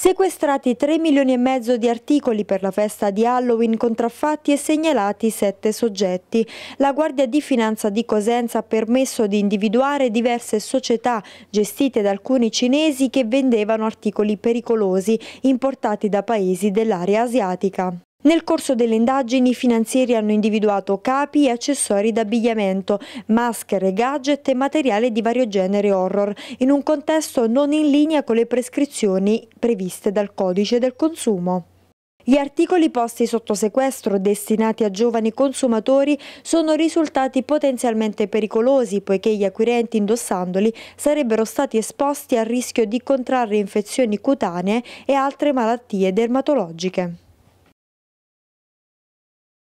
Sequestrati 3 milioni e mezzo di articoli per la festa di Halloween contraffatti e segnalati 7 soggetti. La Guardia di Finanza di Cosenza ha permesso di individuare diverse società gestite da alcuni cinesi che vendevano articoli pericolosi importati da paesi dell'area asiatica. Nel corso delle indagini i finanzieri hanno individuato capi e accessori d'abbigliamento, maschere, gadget e materiale di vario genere horror, in un contesto non in linea con le prescrizioni previste dal codice del consumo. Gli articoli posti sotto sequestro destinati a giovani consumatori sono risultati potenzialmente pericolosi poiché gli acquirenti indossandoli sarebbero stati esposti al rischio di contrarre infezioni cutanee e altre malattie dermatologiche.